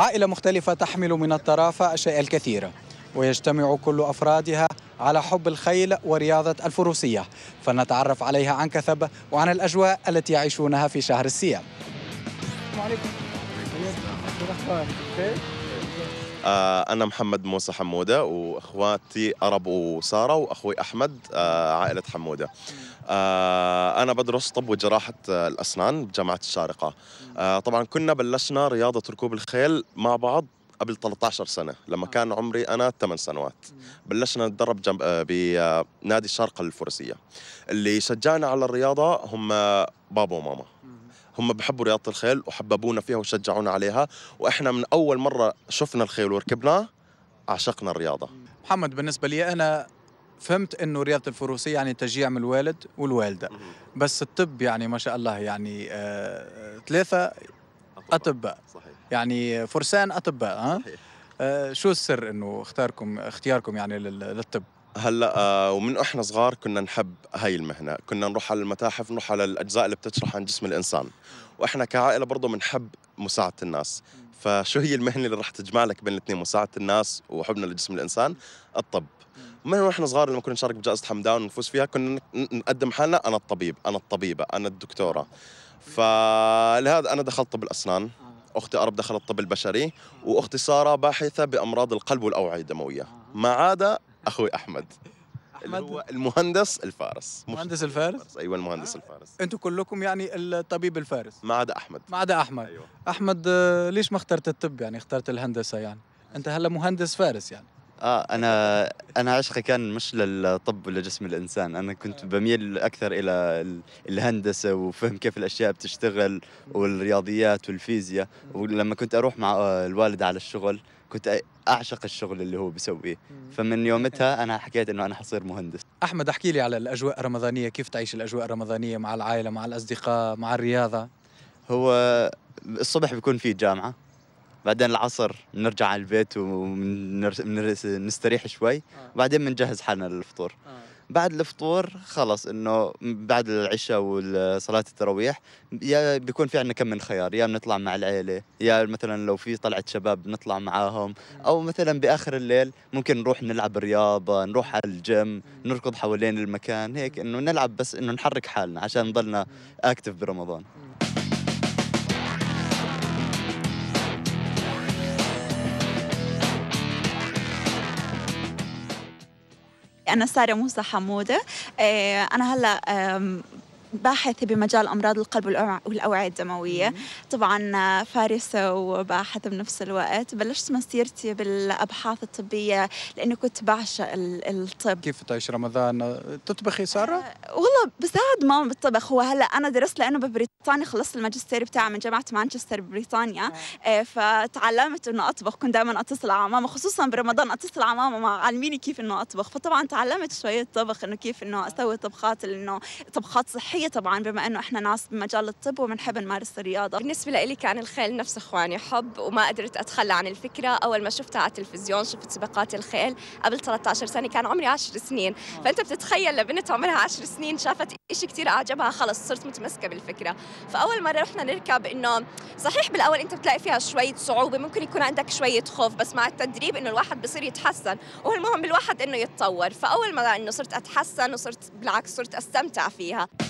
عائلة مختلفة تحمل من الطرافة أشياء الكثيرة ويجتمع كل أفرادها على حب الخيل ورياضة الفروسية فنتعرف عليها عن كثب وعن الأجواء التي يعيشونها في شهر السيام السلام عليكم آه، أنا محمد موسى حمودة وإخواتي أرب وسارة وأخوي أحمد آه، عائلة حمودة آه، أنا بدرس طب وجراحة الأسنان بجامعة الشارقة طبعا كنا بلشنا رياضة ركوب الخيل مع بعض قبل 13 سنة لما كان عمري أنا 8 سنوات بلشنا نتدرب جنب بنادي الشارقة الفرسية اللي شجعنا على الرياضة هم بابا وماما هم بحبوا رياضه الخيل وحببونا فيها وشجعونا عليها واحنا من اول مره شفنا الخيل وركبناه عشقنا الرياضه محمد بالنسبه لي انا فهمت انه رياضه الفروسيه يعني تشجيع من الوالد والوالده بس الطب يعني ما شاء الله يعني آه ثلاثه اطباء صحيح. يعني فرسان اطباء ها آه شو السر انه اختاركم اختياركم يعني للطب هلا آه، ومن احنا صغار كنا نحب هاي المهنه كنا نروح على المتاحف نروح على الاجزاء اللي بتشرح عن جسم الانسان واحنا كعائله برضه بنحب مساعده الناس فشو هي المهنه اللي راح تجمع لك بين الاثنين مساعده الناس وحبنا لجسم الانسان الطب من واحنا صغار لما كنا نشارك بجائزه حمدان ونفوز فيها كنا نقدم حالنا انا الطبيب انا الطبيبه انا الدكتوره فلهذا انا دخلت طب الاسنان اختي ارب دخلت الطب البشري واختي ساره باحثه بامراض القلب والاوعيه الدمويه ما عدا اخوي احمد احمد هو المهندس الفارس مهندس الفارس ايوه المهندس آه. الفارس انتم كلكم يعني الطبيب الفارس ما عدا احمد ما عدا احمد أيوة. احمد آه، ليش ما اخترت الطب يعني اخترت الهندسه يعني انت هلا مهندس فارس يعني اه انا انا عشقي كان مش للطب ولا جسم الانسان انا كنت آه. بميل اكثر الى الهندسه وفهم كيف الاشياء بتشتغل والرياضيات والفيزياء ولما كنت اروح مع آه، الوالد على الشغل كنت اعشق الشغل اللي هو بيسويه فمن يومتها انا حكيت انه انا حصير مهندس احمد احكي لي على الاجواء الرمضانيه كيف تعيش الاجواء الرمضانيه مع العائله مع الاصدقاء مع الرياضه هو الصبح بيكون في جامعه بعدين العصر بنرجع على البيت ونستريح شوي وبعدين آه. بنجهز حالنا للفطور آه. بعد الفطور خلص انه بعد العشاء وصلاه التراويح يا بيكون في عندنا كم من خيار يا بنطلع مع العيله يا مثلا لو في طلعه شباب بنطلع معاهم او مثلا باخر الليل ممكن نروح نلعب رياضه نروح على الجيم نركض حوالين المكان هيك انه نلعب بس انه نحرك حالنا عشان نضلنا اكتف برمضان أنا سارة موسى حمودة آه، أنا هلأ باحثة بمجال أمراض القلب والأوعية الدموية طبعا فارسة وباحثة بنفس الوقت بلشت مسيرتي بالأبحاث الطبية لأني كنت بعشق الطب كيف تعيش رمضان تطبخي سارة؟ آه، والله بساعد ماما بالطبخ هو هلا انا درست لانه ببريطانيا خلصت الماجستير بتاعي من جامعه مانشستر ببريطانيا آه. آه. فتعلمت انه اطبخ كنت دائما اتصل على ماما خصوصا برمضان اتصل على ماما علميني كيف انه اطبخ فطبعا تعلمت شويه طبخ انه كيف انه اسوي طبخات انه طبخات صحيه طبعا بما انه احنا ناس بمجال الطب وبنحب نمارس الرياضه بالنسبه لي كان الخيل نفس اخواني حب وما قدرت اتخلى عن الفكره اول ما شفتها على التلفزيون شفت سباقات الخيل قبل 13 سنه كان عمري 10 سنين آه. فانت بتتخيل لبنت عمرها 10 سنين شافت شيء كثير اعجبها خلص صرت متمسكه بالفكره فاول مره رحنا نركب انه صحيح بالاول انت بتلاقي فيها شويه صعوبه ممكن يكون عندك شويه خوف بس مع التدريب انه الواحد بصير يتحسن والمهم بالواحد انه يتطور فاول ما انه صرت اتحسن وصرت بالعكس صرت استمتع فيها